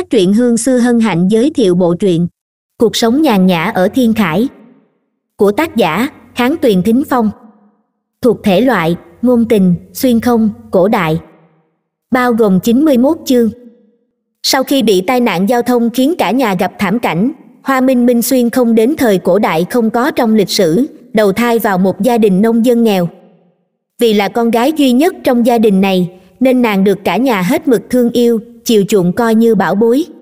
các truyện hương sư hân hạnh giới thiệu bộ truyện cuộc sống nhàn nhã ở thiên khải của tác giả hán tuyền thính phong thuộc thể loại ngôn tình xuyên không cổ đại bao gồm 91 chương sau khi bị tai nạn giao thông khiến cả nhà gặp thảm cảnh hoa minh minh xuyên không đến thời cổ đại không có trong lịch sử đầu thai vào một gia đình nông dân nghèo vì là con gái duy nhất trong gia đình này nên nàng được cả nhà hết mực thương yêu chiều chuộng coi như bảo bối